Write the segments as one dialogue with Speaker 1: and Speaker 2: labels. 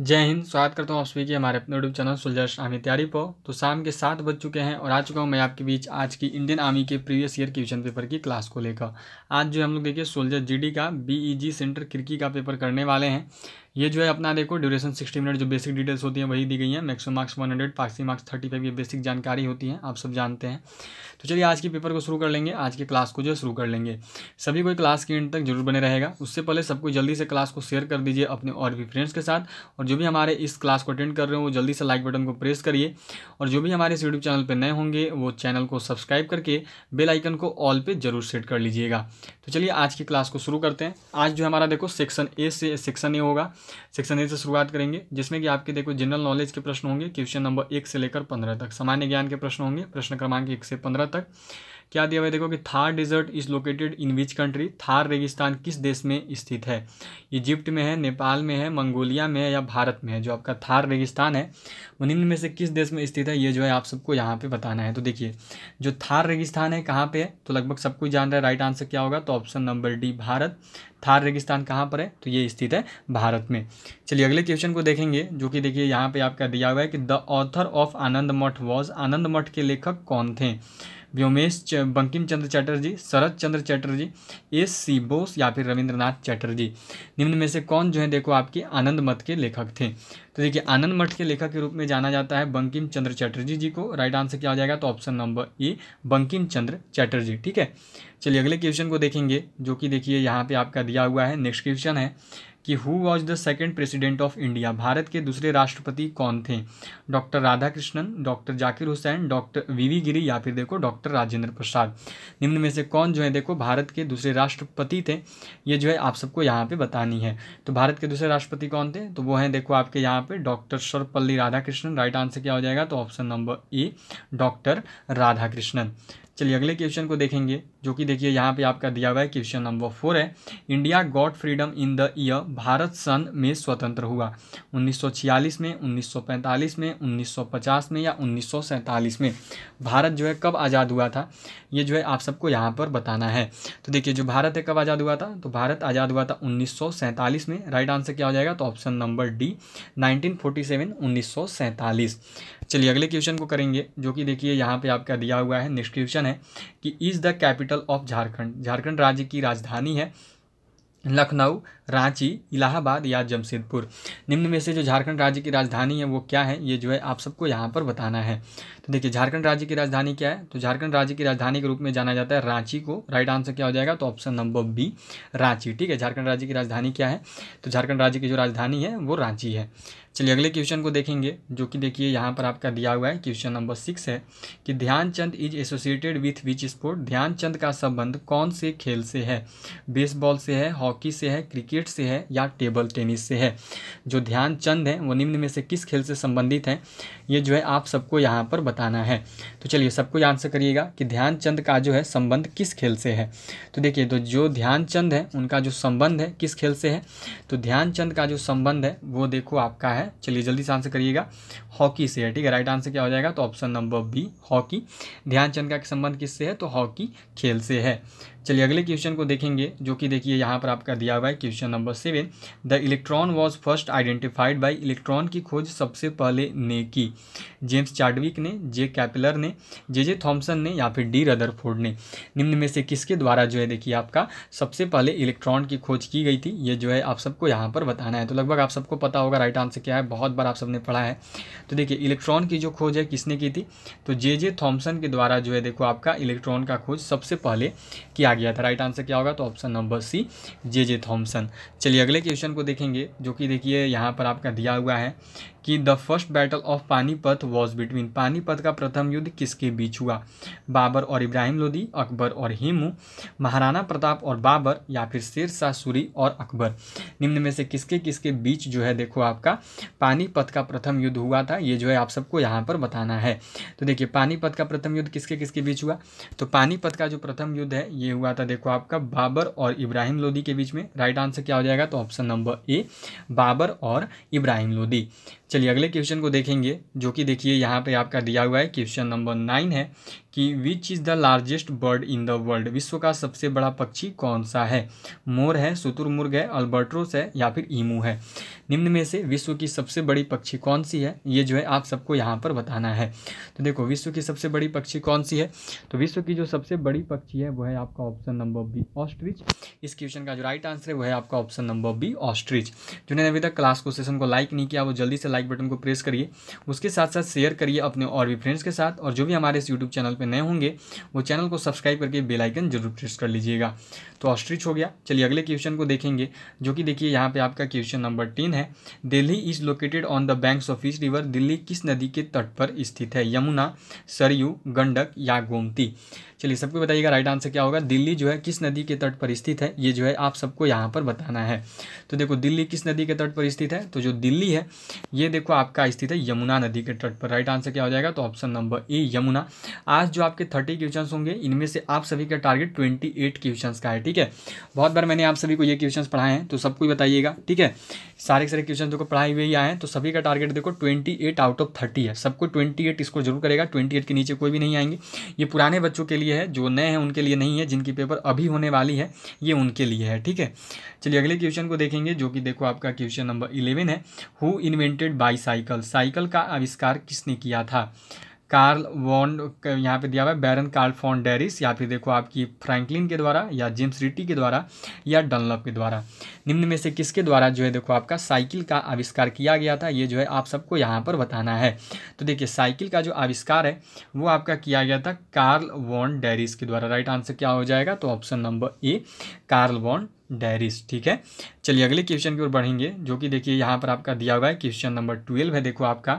Speaker 1: जय हिंद स्वागत करता हूँ आप सभी के हमारे अपने यूट्यूब चैनल सुलझर्स आर्मी तैयारी पर तो शाम के सात बज चुके हैं और आ चुका हूँ मैं आपके बीच आज की इंडियन आर्मी के प्रीवियस ईयर क्वेश्चन पेपर की क्लास को लेकर आज जो हम लोग देखिए सोल्जर जीडी का बीईजी e सेंटर खिड़की का पेपर करने वाले हैं ये जो है अपना देखो ड्यूरेशन सिक्सटी मिनट जो बेसिक डिटेल्स होती हैं वही दी गई हैं maximum marks one hundred passing marks thirty five ये बेसिक जानकारी होती है आप सब जानते हैं तो चलिए आज के पेपर को शुरू कर लेंगे आज के क्लास को जो है शुरू कर लेंगे सभी कोई क्लास के एंड तक जरूर बने रहेगा उससे पहले सबको जल्दी से क्लास को शेयर कर दीजिए अपने और भी फ्रेंड्स के साथ और जो भी हमारे इस क्लास को अटेंड कर रहे हो वो जल्दी से लाइक बटन को प्रेस करिए और जो भी हमारे इस यूट्यूब चैनल पर नए होंगे वो चैनल को सब्सक्राइब करके बेलाइकन को ऑल पर जरूर सेट कर लीजिएगा तो चलिए आज की क्लास को शुरू करते हैं आज जो हमारा देखो सेक्शन ए से सेक्शन ए होगा सेक्शन ए से शुरुआत करेंगे जिसमें कि आपके देखो जनरल नॉलेज के प्रश्न होंगे क्वेश्चन नंबर एक से लेकर पंद्रह तक सामान्य ज्ञान के प्रश्न होंगे प्रश्न क्रमांक एक से पंद्रह तक क्या दिया हुआ है देखो कि Thar desert is located in which country Thar रेगिस्तान किस देश में स्थित है इजिप्ट में है नेपाल में है मंगोलिया में है या भारत में है जो आपका थार रेगिस्तान है वो निम्न में से किस देश में स्थित है ये जो है आप सबको यहाँ पे बताना है तो देखिए जो थार रेगिस्तान है कहाँ पर है तो लगभग सब कुछ जान रहा है राइट आंसर क्या होगा तो option number D Bharat Thar रेगिस्तान कहाँ पर है तो ये स्थित है भारत में चलिए अगले क्वेश्चन को देखेंगे जो कि देखिए यहाँ पे आपका दिया हुआ है कि द ऑथर ऑफ आनंद मठ वॉज आनंद मठ के लेखक कौन थे व्योमेश बंकिम चंद्र चैटर्जी शरद चंद्र चैटर्जी एस सी बोस या फिर रविंद्रनाथ चैटर्जी निम्न में से कौन जो है देखो आपके आनंद मठ के लेखक थे तो देखिए आनंद मठ के लेखक के रूप में जाना जाता है बंकिम चंद्र चैटर्जी जी को राइट आंसर क्या हो जाएगा तो option number A Bankim Chandra Chatterjee ठीक है चलिए अगले क्वेश्चन को देखेंगे जो कि देखिए यहाँ पे आपका दिया हुआ है नेक्स्ट क्वेश्चन है कि who was the second president of India Bharat के दूसरे राष्ट्रपति कौन थे doctor Radha Krishnan doctor Zakir Hussain doctor V V Giri या फिर देखो डॉक्टर राजेंद्र प्रसाद निम्न में से कौन जो है देखो भारत के दूसरे राष्ट्रपति थे ये जो है आप सबको यहाँ पर बतानी है तो भारत के दूसरे राष्ट्रपति कौन थे तो वो हैं देखो आपके यहाँ पर doctor Sarvepalli Radhakrishnan right answer क्या हो जाएगा तो option number A doctor Radhakrishnan चलिए अगले क्वेश्चन को देखेंगे जो कि देखिए यहाँ पे आपका दिया हुआ है क्वेश्चन नंबर फोर है India got freedom in the year Bharat सन में स्वतंत्र हुआ 1946 में 1945 में 1950 में या उन्नीस में भारत जो है कब आज़ाद हुआ था ये जो है आप सबको यहाँ पर बताना है तो देखिए जो भारत है कब आज़ाद हुआ था तो भारत आज़ाद हुआ था उन्नीस में राइट आंसर क्या हो जाएगा तो option number D nineteen forty चलिए अगले क्वेश्चन को करेंगे जो कि देखिए यहाँ पर आपका दिया हुआ है नेक्स्ट क्वेश्चन क्वेश्चन है कि is the capital of Jharkhand Jharkhand राज्य की राजधानी है लखनऊ रांची इलाहाबाद या जमशेदपुर निम्न में से जो झारखंड राज्य की राजधानी है वो क्या है ये जो है आप सबको यहाँ पर बताना है तो देखिए झारखंड राज्य की राजधानी क्या है तो झारखंड राज्य की राजधानी के रूप में जाना जाता है रांची को राइट आंसर क्या हो जाएगा तो ऑप्शन नंबर बी रांची ठीक है झारखंड राज्य की राजधानी क्या है तो झारखंड राज्य की जो राजधानी है वो रांची है चलिए अगले क्वेश्चन को देखेंगे जो कि देखिए यहाँ पर आपका दिया हुआ है क्वेश्चन नंबर सिक्स है कि Dhyanchand is associated with which sport Dhyanchand का संबंध कौन से खेल से है बेसबॉल से है हॉकी से है क्रिकेट से है या टेबल टेनिस से है जो ध्यानचंद हैं वो निम्न में से किस खेल से संबंधित हैं ये जो है आप सबको यहाँ पर बताना है तो चलिए सबको आंसर करिएगा कि ध्यानचंद का जो है संबंध किस खेल से है तो देखिए तो जो ध्यानचंद है उनका जो संबंध है किस खेल से है तो ध्यानचंद का जो संबंध है वो देखो आपका है चलिए जल्दी से आंसर करिएगा हॉकी से है ठीक है राइट आंसर क्या हो जाएगा तो option number B hockey Dhyanchand का संबंध किससे है तो हॉकी खेल से है चलिए अगले क्वेश्चन को देखेंगे जो कि देखिए यहाँ पर आपका दिया हुआ है question number seven the electron was first identified by electron की खोज सबसे पहले ने की जेम्स चार्डविक ने जे कैपिलर ने जे जे थॉम्सन ने या फिर डी रदरफोर्ड ने निम्न में से किसके द्वारा जो है देखिए आपका सबसे पहले इलेक्ट्रॉन की खोज की गई थी ये जो है आप सबको यहाँ पर बताना है तो लगभग आप सबको पता होगा राइट आंसर क्या है बहुत बार आप सबने पढ़ा है तो देखिए इलेक्ट्रॉन की जो खोज है किसने की थी तो जे जे थॉम्सन के द्वारा जो है देखो आपका इलेक्ट्रॉन का खोज सबसे पहले किया आ गया था राइट आंसर क्या होगा तो option number C J J Thomson चलिए अगले क्वेश्चन को देखेंगे जो कि देखिए यहाँ पर आपका दिया हुआ है कि the first battle of Panipat was between Panipat का प्रथम युद्ध किसके बीच हुआ बाबर और इब्राहिम लोदी अकबर और हेमू महाराणा प्रताप और बाबर या फिर शेर शाह सूरी और अकबर निम्न में से किसके किसके बीच जो है देखो आपका पानीपत का प्रथम युद्ध हुआ था ये जो है आप सबको यहाँ पर बताना है तो देखिए पानीपत का प्रथम युद्ध किसके किसके बीच हुआ तो पानीपत का जो प्रथम युद्ध है ये हुआ था देखो आपका बाबर और इब्राहिम लोदी के बीच में राइट आंसर क्या हो जाएगा तो ऑप्शन नंबर ए बाबर और इब्राहिम लोदी चलिए अगले क्वेश्चन को देखेंगे जो कि देखिए यहाँ पे आपका दिया हुआ है क्वेश्चन नंबर नाइन है कि which is the largest bird in the world विश्व का सबसे बड़ा पक्षी कौन सा है मोर है शुतुरमुर्ग है अल्बर्ट्रोस है या फिर ईमू है निम्न में से विश्व की सबसे बड़ी पक्षी कौन सी है ये जो है आप सबको यहाँ पर बताना है तो देखो विश्व की सबसे बड़ी पक्षी कौन सी है तो विश्व की जो सबसे बड़ी पक्षी है वह है आपका ऑप्शन नंबर बी ऑस्ट्रिच इस क्वेश्चन का जो राइट आंसर है वह है आपका ऑप्शन नंबर बी ऑस्ट्रिच जिन्होंने अभी तक क्लास को सेशन को लाइक नहीं किया वो जल्दी से लाइक लाइक बटन को प्रेस करिए उसके साथ साथ शेयर करिए अपने और भी फ्रेंड्स के साथ और जो भी हमारे इस यूट्यूब चैनल पर नए होंगे वो चैनल को सब्सक्राइब करके बेलाइकन जरूर प्रेस कर लीजिएगा तो ऑस्ट्रिच हो गया चलिए अगले क्वेश्चन को देखेंगे जो कि देखिए यहाँ पर आपका क्वेश्चन नंबर तीन है Delhi is located on the banks of east river Delhi किस नदी के तट पर स्थित है यमुना सरयू गंडक या गोमती चलिए सबको बताइएगा राइट आंसर क्या होगा दिल्ली जो है किस नदी के तट पर स्थित है ये जो है आप सबको यहाँ पर बताना है तो देखो दिल्ली किस नदी के तट पर स्थित है तो जो दिल्ली है ये देखो आपका स्थित है यमुना नदी के तट पर राइट आंसर क्या हो जाएगा तो ऑप्शन नंबर ए यमुना आज जो आपके थर्टी क्वेश्चन होंगे इनमें से आप सभी का टारगेट ट्वेंटी एट क्वेश्चन का है ठीक है बहुत बार मैंने आप सभी को ये क्वेश्चन पढ़ाए हैं तो सबको बताइएगा ठीक है सारे सारे क्वेश्चन देखो पढ़ाए हुए ही आए हैं तो सभी का टारगेट देखो twenty eight out of thirty है सबको ट्वेंटी एट इसको जरूर करेगा ट्वेंटी एट के नीचे कोई भी नहीं आएंगे ये पुराने बच्चों के लिए लिए है जो नए हैं उनके लिए नहीं है जिनकी पेपर अभी होने वाली है ये उनके लिए है ठीक है चलिए अगले क्वेश्चन को देखेंगे जो कि देखो आपका क्वेश्चन नंबर इलेवन है who invented bicycle cycle का आविष्कार किसने किया था कार्ल वॉन्ड यहाँ पे दिया हुआ है बैरन कार्ल फॉन डेरिस या फिर देखो आपकी फ्रैंकलिन के द्वारा या जेम्स रिटी के द्वारा या डनलप के द्वारा निम्न में से किसके द्वारा जो है देखो आपका साइकिल का आविष्कार किया गया था ये जो है आप सबको यहाँ पर बताना है तो देखिए साइकिल का जो आविष्कार है वो आपका किया गया था कार्ल वॉन डेरिस के द्वारा राइट आंसर क्या हो जाएगा तो option number A Karl von Drais ठीक है चलिए अगले क्वेश्चन की ओर बढ़ेंगे जो कि देखिए यहाँ पर आपका दिया हुआ है क्वेश्चन नंबर ट्वेल्व है देखो आपका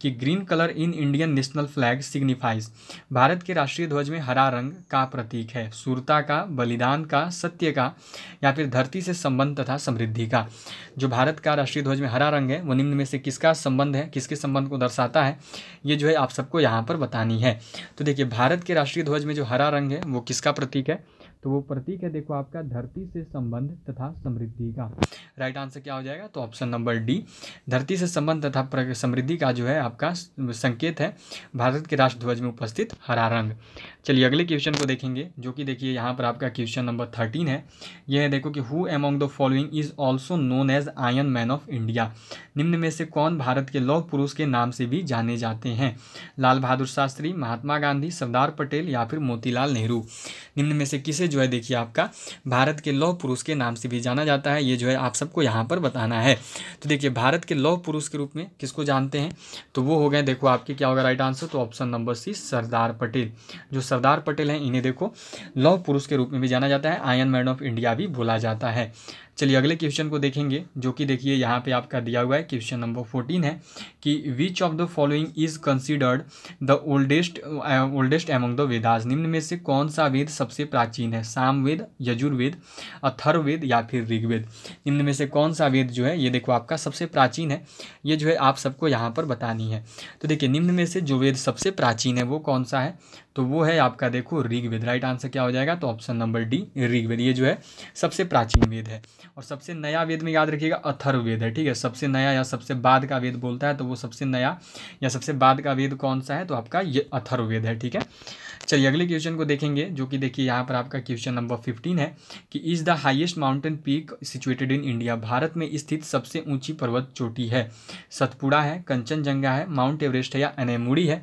Speaker 1: कि green colour in Indian national flag signifies Bharat के राष्ट्रीय ध्वज में हरा रंग का प्रतीक है सुरता का बलिदान का सत्य का या फिर धरती से संबंध तथा समृद्धि का जो भारत का राष्ट्रीय ध्वज में हरा रंग है वो निम्न में से किसका संबंध है किसके संबंध को दर्शाता है ये जो है आप सबको यहाँ पर बतानी है तो देखिए भारत के राष्ट्रीय ध्वज में जो हरा रंग है वो किसका प्रतीक है तो वो प्रतीक है देखो आपका धरती से संबंध तथा समृद्धि का राइट आंसर क्या हो जाएगा तो ऑप्शन नंबर डी धरती से संबंध तथा समृद्धि का जो है आपका संकेत है भारत के राष्ट्रध्वज में उपस्थित हरा रंग चलिए अगले क्वेश्चन को देखेंगे जो कि देखिए यहाँ पर आपका क्वेश्चन नंबर थर्टीन है यह है देखो कि who among the following is also known as iron man of India निम्न में से कौन भारत के लौह पुरुष के नाम से भी जाने जाते हैं लाल बहादुर शास्त्री महात्मा गांधी सरदार पटेल या फिर मोतीलाल नेहरू निम्न में से किसे जो है देखिए आपका भारत के लौह पुरुष के नाम से भी जाना जाता है ये जो है आप सबको यहाँ पर बताना है तो देखिए भारत के लौह पुरुष के रूप में किसको जानते हैं तो वो हो गए देखो आपके क्या होगा राइट आंसर तो option number C Sardar Patel जो सरदार पटेल हैं इन्हें देखो लौह पुरुष के रूप में भी जाना जाता है आयन मैन ऑफ इंडिया भी बोला जाता है चलिए अगले क्वेश्चन को देखेंगे जो कि देखिए यहाँ पे आपका दिया हुआ है क्वेश्चन नंबर फोर्टीन है कि which of the following is considered the oldest oldest among the Vedas निम्न में से कौन सा वेद सबसे प्राचीन है सामवेद यजुर्वेद अथर्वेद या फिर ऋग्वेद निम्न में से कौन सा वेद जो है ये देखो आपका सबसे प्राचीन है ये जो है आप सबको यहाँ पर बतानी है तो देखिए निम्न में से जो वेद सबसे प्राचीन है वो कौन सा है तो वो है आपका देखो ऋग्वेद राइट आंसर क्या हो जाएगा तो ऑप्शन नंबर डी ऋग्वेद ये जो है सबसे प्राचीन वेद है और सबसे नया वेद में याद रखिएगा अथर्ववेद है ठीक है सबसे नया या सबसे बाद का वेद बोलता है तो वो सबसे नया या सबसे बाद का वेद कौन सा है तो आपका ये अथर्ववेद है ठीक है चलिए अगले क्वेश्चन को देखेंगे जो कि देखिए यहाँ पर आपका क्वेश्चन नंबर फिफ्टीन है कि is the highest mountain peak situated in India Bharat में स्थित सबसे ऊंची पर्वत चोटी है सतपुड़ा है कंचनजंगा है माउंट एवरेस्ट है या अनेमुड़ी है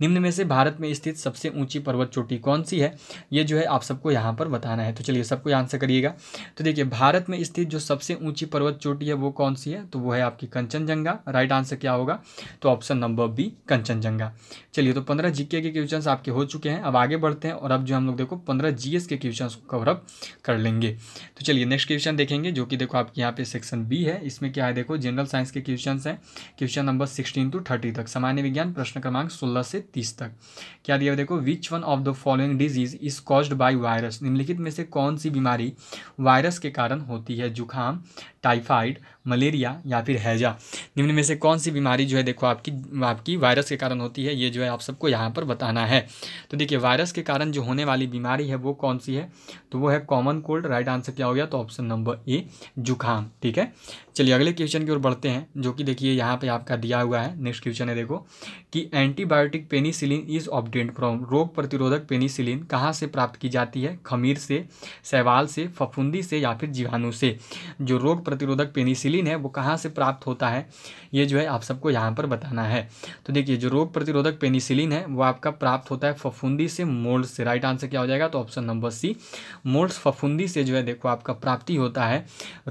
Speaker 1: निम्न में से भारत में स्थित सबसे ऊंची पर्वत चोटी कौन सी है ये जो है आप सबको यहाँ पर बताना है तो चलिए सबको आंसर करिएगा तो देखिए भारत में स्थित जो सबसे ऊँची पर्वत चोटी है वो कौन सी है तो वो है आपकी कंचनजंगा राइट आंसर क्या होगा तो ऑप्शन नंबर बी कंचनजंगा चलिए तो पंद्रह जीके के क्वेश्चन आपके हो चुके हैं अब आगे बढ़ते हैं और अब जो हम लोग देखो पंद्रह जी के क्वेश्चन को कवरअप कर लेंगे तो चलिए नेक्स्ट क्वेश्चन देखेंगे जो कि देखो आपके यहाँ पे सेक्शन बी है इसमें क्या है देखो जनरल साइंस के क्वेश्चन हैं question number sixteen to thirty तक सामान्य विज्ञान प्रश्न क्रमांक सोलह से तीस तक क्या दिया देखो which one of the following disease is caused by virus निम्नलिखित में से कौन सी बीमारी वायरस के कारण होती है जुकाम टाइफाइड मलेरिया या फिर हैजा निम्न में से कौन सी बीमारी जो है देखो आपकी आपकी वायरस के कारण होती है ये जो है आप सबको यहाँ पर बताना है तो देखिए वायरस के कारण जो होने वाली बीमारी है वो कौन सी है तो वो है कॉमन कोल्ड राइट आंसर क्या हो गया तो ऑप्शन नंबर ए जुकाम ठीक है चलिए अगले क्वेश्चन की ओर बढ़ते हैं जो कि देखिए यहाँ पर आपका दिया हुआ है नेक्स्ट क्वेश्चन है देखो कि antibiotic penicillin is obtained from रोग प्रतिरोधक पेनिसिलिन कहाँ से प्राप्त की जाती है खमीर से सवाल से फफूंदी से या फिर जीवाणु से जो रोग प्रतिरोधक पेनिसिलिन है वो कहाँ से प्राप्त होता है ये जो है आप सबको यहाँ पर बताना है तो देखिए जो रोग प्रतिरोधक पेनिसिलिन है वो आपका प्राप्त होता है फफूंदी से मोल्ड से राइट आंसर क्या हो जाएगा तो ऑप्शन नंबर सी मोल्ड्स फफूंदी से जो है देखो आपका प्राप्ति होता है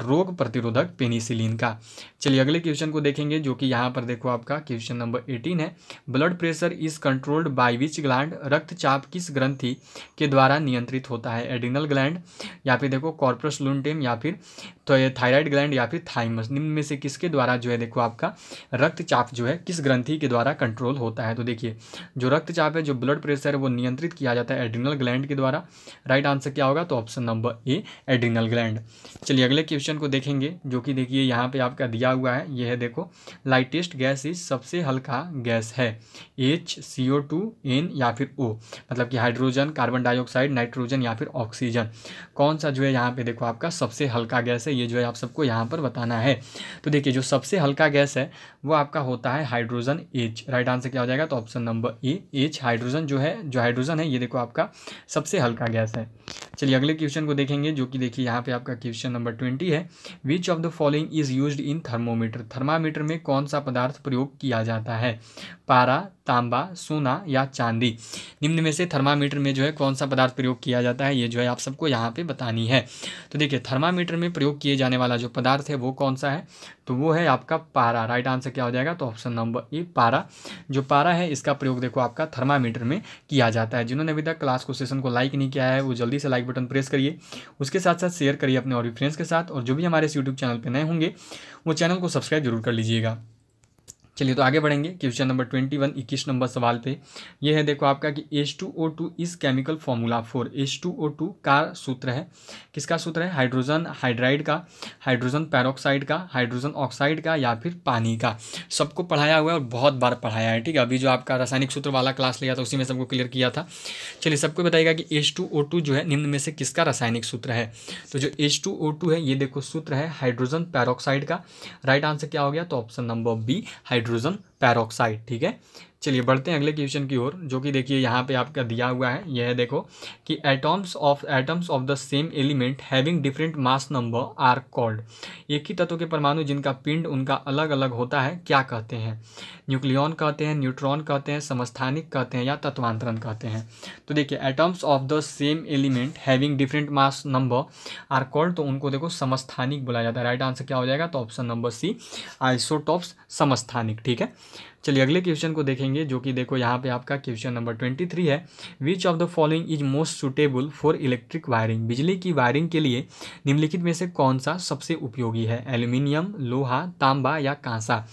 Speaker 1: रोग प्रतिरोधक पेनिसिलिन का चलिए अगले क्वेश्चन को देखेंगे जो कि यहाँ पर देखो आपका क्वेश्चन नंबर एटीन है blood pressure is controlled by which gland रक्तचाप किस ग्रंथि के द्वारा नियंत्रित होता है एडिनल ग्लैंड या फिर देखो कॉर्पस लूनटेम या फिर तो ये थायराइड ग्लैंड या फिर थाइमस निम्न में से किसके द्वारा जो है देखो आपका रक्तचाप जो है किस ग्रंथि के द्वारा कंट्रोल होता है तो देखिए जो रक्तचाप है जो ब्लड प्रेशर है वो नियंत्रित किया जाता है एड्रिनल ग्लैंड के द्वारा राइट आंसर क्या होगा तो option number A adrenal gland चलिए अगले क्वेश्चन को देखेंगे जो कि देखिए यहाँ पे आपका दिया हुआ है यह है देखो लाइटेस्ट गैस इज सबसे हल्का गैस है है H C O two N या फिर ओ मतलब कि हाइड्रोजन कार्बन डाइऑक्साइड नाइट्रोजन या फिर ऑक्सीजन कौन सा जो है यहाँ पे देखो आपका सबसे हल्का गैस है ये जो है आप सबको यहाँ पर बताना है तो देखिए जो सबसे हल्का गैस है वो आपका होता है हाइड्रोजन एच राइट आंसर क्या हो जाएगा तो option number A H hydrogen जो है जो हाइड्रोजन है ये देखो आपका सबसे हल्का गैस है चलिए अगले क्वेश्चन को देखेंगे जो कि देखिए यहाँ पे आपका क्वेश्चन नंबर ट्वेंटी है which of the following is use in thermometer thermometer में कौन सा पदार्थ प्रयोग किया जाता है पारा तांबा सोना या चांदी निम्न में से थर्मामीटर में जो है कौन सा पदार्थ प्रयोग किया जाता है ये जो है आप सबको यहाँ पे बतानी है तो देखिए थर्मामीटर में प्रयोग किए जाने वाला जो पदार्थ है वो कौन सा है तो वो है आपका पारा राइट आंसर क्या हो जाएगा तो ऑप्शन नंबर ए पारा जो पारा है इसका प्रयोग देखो आपका थर्मामीटर में किया जाता है जिन्होंने अभी तक क्लास को सेशन को लाइक नहीं किया है वो जल्दी से लाइक लाइक बटन प्रेस करिए उसके साथ साथ शेयर करिए अपने और भी फ्रेंड्स के साथ और जो भी हमारे इस यूट्यूब चैनल पर नए होंगे वो चैनल को सब्सक्राइब जरूर कर लीजिएगा चलिए तो आगे बढ़ेंगे क्वेश्चन नंबर ट्वेंटी वन इक्कीस नंबर सवाल पे ये है देखो आपका कि एच टू ओ टू इस chemical formula for H two O two का सूत्र है किसका सूत्र है हाइड्रोजन हाइड्राइड का हाइड्रोजन पैरोक्साइड का हाइड्रोजन ऑक्साइड का या फिर पानी का सबको पढ़ाया हुआ है और बहुत बार पढ़ाया है ठीक है अभी जो आपका रासायनिक सूत्र वाला क्लास लिया था उसी में सबको क्लियर किया था चलिए सबको बताइएगा कि एच टू ओ टू जो है निम्न में से किसका रासायनिक सूत्र है तो जो एच टू ओ टू है ये देखो सूत्र है हाइड्रोजन पैरोक्साइड का राइट आंसर क्या हो गया तो option number B hydro hydrogen peroxide ठीक है चलिए बढ़ते हैं अगले क्वेश्चन की ओर जो कि देखिए यहाँ पे आपका दिया हुआ है यह है देखो कि atoms of atoms of the same element having different mass number are called एक ही तत्व के परमाणु जिनका पिंड उनका अलग अलग होता है क्या कहते हैं न्यूक्लियॉन कहते हैं न्यूट्रॉन कहते हैं समस्थानिक कहते हैं या तत्वांतरण कहते हैं तो देखिए atoms of the same element having different mass number are called तो उनको देखो समस्थानिक बोला जाता है राइट आंसर क्या हो जाएगा तो ऑप्शन नंबर सी आइसोटॉप्स समस्थानिक ठीक है चलिए अगले क्वेश्चन को देखेंगे जो कि देखो यहाँ पे आपका क्वेश्चन नंबर ट्वेंटी थ्री है which of the following is most suitable for electric wiring बिजली की वायरिंग के लिए निम्नलिखित में से कौन सा सबसे उपयोगी है एल्यूमिनियम लोहा तांबा या कांसा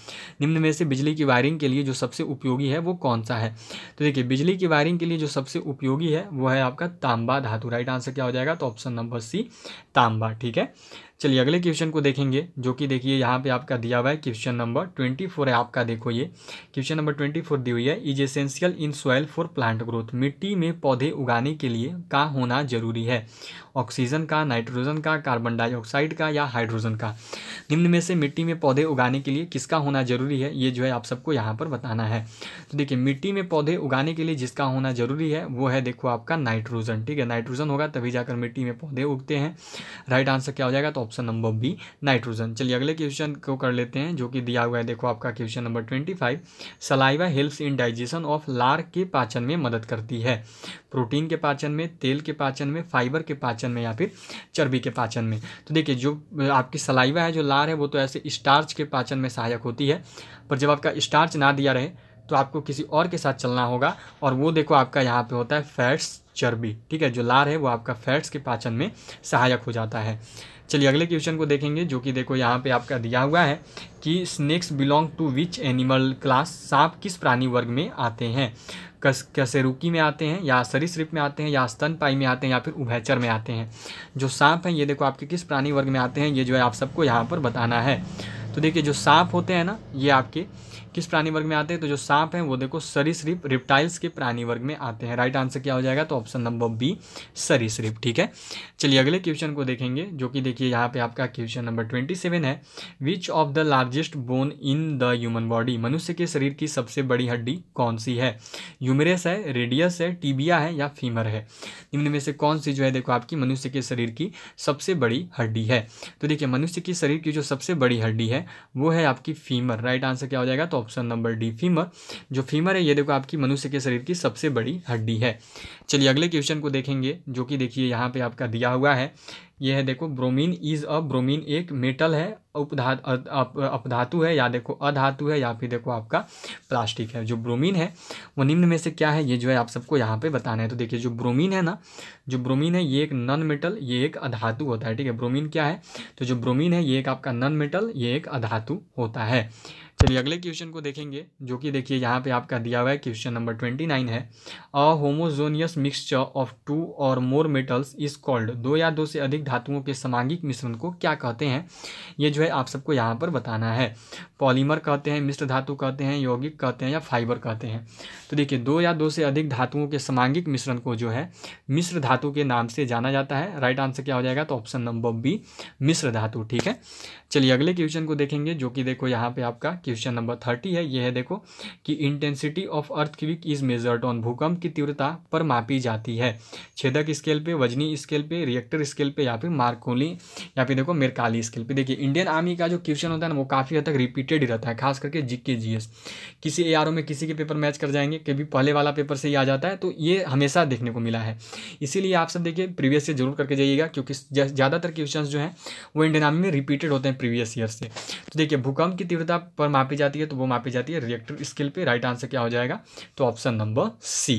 Speaker 1: निम्न में से बिजली की वायरिंग के लिए जो सबसे उपयोगी है वो कौन सा है तो देखिए बिजली की वायरिंग के लिए जो सबसे उपयोगी है वो है आपका तांबा धातु राइट आंसर क्या हो जाएगा तो ऑप्शन नंबर सी तांबा ठीक है चलिए अगले क्वेश्चन को देखेंगे जो कि देखिए यहाँ पे आपका दिया हुआ है क्वेश्चन नंबर ट्वेंटी फोर है आपका देखो ये क्वेश्चन नंबर ट्वेंटी फोर दी हुई है is essential in soil for plant growth मिट्टी में पौधे उगाने के लिए का होना जरूरी है ऑक्सीजन का नाइट्रोजन का कार्बन डाइऑक्साइड का या हाइड्रोजन का निम्न में से मिट्टी में पौधे उगाने के लिए किसका होना जरूरी है ये जो है आप सबको यहाँ पर बताना है तो देखिए मिट्टी में पौधे उगाने के लिए जिसका होना जरूरी है वो है देखो आपका नाइट्रोजन ठीक है नाइट्रोजन होगा तभी जाकर मिट्टी में पौधे उगते हैं राइट आंसर क्या हो जाएगा तो ऑप्शन नंबर बी नाइट्रोजन चलिए अगले क्वेश्चन को कर लेते हैं जो कि दिया हुआ है देखो आपका question number twenty five saliva helps in digestion of लार के पाचन में मदद करती है प्रोटीन के पाचन में तेल के पाचन में फाइबर के पाचन में या फिर चर्बी के पाचन में तो देखिए जो आपकी सलाइवा है जो लार है वो तो ऐसे स्टार्च के पाचन में सहायक होती है पर जब आपका स्टार्च ना दिया रहे तो आपको किसी और के साथ चलना होगा और वो देखो आपका यहाँ पे होता है फैट्स चर्बी ठीक है जो लार है वो आपका फैट्स के पाचन में सहायक हो जाता है चलिए अगले क्वेश्चन को देखेंगे जो कि देखो यहाँ पे आपका दिया हुआ है कि snakes belong to which animal class सांप किस प्राणी वर्ग में आते हैं कस कसेरुकी में आते हैं या सरीसृप में आते हैं या स्तनपाई में आते हैं या फिर उभयचर में आते हैं जो सांप हैं ये देखो आपके किस प्राणी वर्ग में आते हैं ये जो है आप सबको यहाँ पर बताना है तो देखिए जो सांप होते हैं ना ये आपके किस प्राणी वर्ग में आते हैं तो जो सांप हैं वो देखो सरीसृप रिप्टाइल्स के प्राणी वर्ग में आते हैं राइट आंसर क्या हो जाएगा तो ऑप्शन नंबर बी सरीसृप ठीक है चलिए अगले क्वेश्चन को देखेंगे जो कि देखिए यहाँ पे आपका क्वेश्चन नंबर ट्वेंटी सेवन है which of the largest bone in the human body मनुष्य के शरीर की सबसे बड़ी हड्डी कौन सी है यूमरेस है रेडियस है टीबिया है या फीमर है निम्न में से कौन सी जो है देखो आपकी मनुष्य के शरीर की सबसे बड़ी हड्डी है तो देखिए मनुष्य के शरीर की जो सबसे बड़ी हड्डी है वो है आपकी फीमर राइट आंसर क्या हो जाएगा तो ऑप्शन नंबर डी फीमर जो फीमर है ये देखो आपकी मनुष्य के शरीर की सबसे बड़ी हड्डी है चलिए अगले क्वेश्चन को देखेंगे जो कि देखिए यहाँ पर आपका दिया हुआ है ये है देखो ब्रोमीन इज अ ब्रोमीन एक मेटल है उपधात अपधातु है या देखो अधातु है या फिर देखो आपका प्लास्टिक है जो ब्रोमीन है वो निम्न में से क्या है ये जो है आप सबको यहाँ पे बताना है तो देखिए जो ब्रोमीन है ना जो ब्रोमीन है ये एक नॉन मेटल ये एक अधातु होता है ठीक है ब्रोमीन क्या है तो जो ब्रोमीन है ये एक आपका नॉन मेटल ये एक अधातु होता है चलिए अगले क्वेश्चन को देखेंगे जो कि देखिए यहाँ पे आपका दिया हुआ है क्वेश्चन नंबर ट्वेंटी नाइन है a homogeneous mixture of two or more metals is called दो या दो से अधिक धातुओं के समांगिक मिश्रण को क्या कहते हैं ये जो है आप सबको यहाँ पर बताना है पॉलीमर कहते हैं मिश्र धातु कहते हैं यौगिक कहते हैं या फाइबर कहते हैं तो देखिए दो या दो से अधिक धातुओं के समांगिक मिश्रण को जो है मिश्र धातु के नाम से जाना जाता है राइट आंसर क्या हो जाएगा तो ऑप्शन नंबर बी मिश्र धातु ठीक है चलिए अगले क्वेश्चन को देखेंगे जो कि देखो यहाँ पे आपका क्वेश्चन नंबर थर्टी है यह है देखो कि intensity of earthquake is measured on भूकंप की तीव्रता पर मापी जाती है छेदक स्केल पे वजनी स्केल पे रिएक्टर स्केल पे या फिर मार्कोली या फिर देखो मेरकाली स्केल पे देखिए इंडियन आर्मी का जो क्वेश्चन होता है ना वो काफ़ी हद तक रिपीटेड ही रहता है खास करके जी जी किसी ए में किसी के पेपर मैच कर जाएंगे कभी पहले वाला पेपर से ही आ जाता है तो ये हमेशा देखने को मिला है इसीलिए आप सब देखिए प्रीवियस ईयर जरूर करके जाइएगा क्योंकि ज़्यादातर क्वेश्चन जो हैं वो इंडियन आर्मी में रिपीटेड होते हैं प्रीवियस ईयर से तो देखिए भूकंप की तीव्रता पर मापी जाती है तो वो मापी जाती है रिएक्टिव स्केल पे राइट आंसर क्या हो जाएगा तो ऑप्शन नंबर सी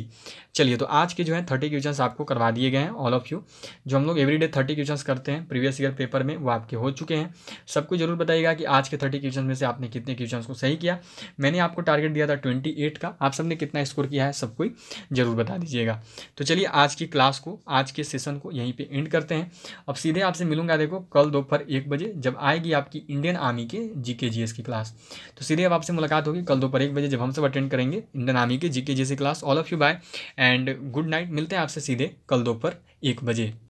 Speaker 1: चलिए तो आज के जो है थर्टी क्वेश्चन आपको करवा दिए गए हैं ऑल ऑफ यू जो हम लोग एवरीडे थर्टी क्वेश्चन करते हैं प्रीवियस ईयर पेपर में वो आपके हो चुके हैं सबको जरूर बताइएगा कि आज के थर्टी क्वेश्चन में से आपने कितने क्वेश्चन को सही किया मैंने आपको टारगेट दिया था ट्वेंटी एट का आप सबने कितना स्कोर किया है सबको जरूर बता दीजिएगा तो चलिए आज की क्लास को आज के सेशन को यहीं पर एंड करते हैं अब सीधे आपसे मिलूंगा देखो कल दोपहर एक बजे जब आएगी आपकी इंडियन आर्मी के जी की क्लास तो सीधे अब आपसे मुलाकात होगी कल दोपहर एक बजे जब हम सब अटेंड करेंगे इंडियन आर्मी के जी की class all of you bye and good night मिलते हैं आपसे सीधे कल दोपहर एक बजे